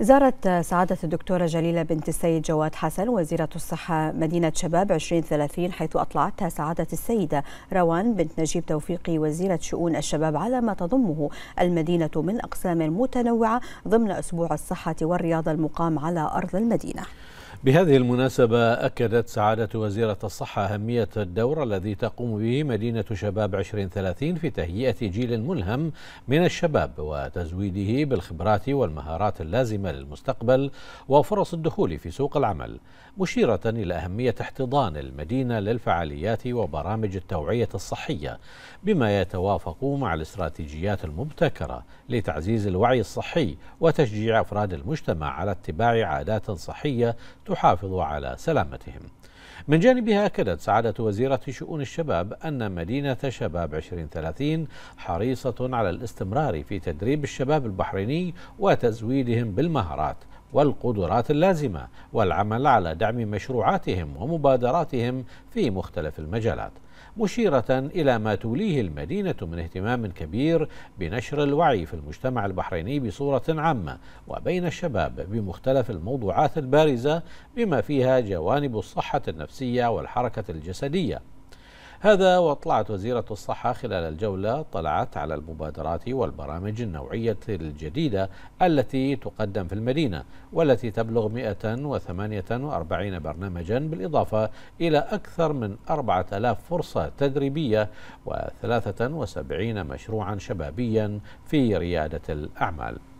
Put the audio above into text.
زارت سعادة الدكتورة جليلة بنت السيد جواد حسن وزيرة الصحة مدينة شباب 2030 حيث أطلعتها سعادة السيدة روان بنت نجيب توفيقي وزيرة شؤون الشباب على ما تضمه المدينة من أقسام متنوعة ضمن أسبوع الصحة والرياضة المقام على أرض المدينة بهذه المناسبة أكدت سعادة وزيرة الصحة أهمية الدور الذي تقوم به مدينة شباب 2030 في تهيئة جيل ملهم من الشباب وتزويده بالخبرات والمهارات اللازمة للمستقبل وفرص الدخول في سوق العمل مشيرة إلى أهمية احتضان المدينة للفعاليات وبرامج التوعية الصحية بما يتوافق مع الاستراتيجيات المبتكرة لتعزيز الوعي الصحي وتشجيع أفراد المجتمع على اتباع عادات صحية تحافظ على سلامتهم من جانبها أكدت سعادة وزيرة شؤون الشباب أن مدينة شباب 2030 حريصة على الاستمرار في تدريب الشباب البحريني وتزويدهم بالمهارات والقدرات اللازمه والعمل على دعم مشروعاتهم ومبادراتهم في مختلف المجالات مشيره الى ما توليه المدينه من اهتمام كبير بنشر الوعي في المجتمع البحريني بصوره عامه وبين الشباب بمختلف الموضوعات البارزه بما فيها جوانب الصحه النفسيه والحركه الجسديه هذا وأطلعت وزيرة الصحة خلال الجولة طلعت على المبادرات والبرامج النوعية الجديدة التي تقدم في المدينة والتي تبلغ 148 برنامجا بالإضافة إلى أكثر من 4000 فرصة تدريبية و73 مشروعا شبابيا في ريادة الأعمال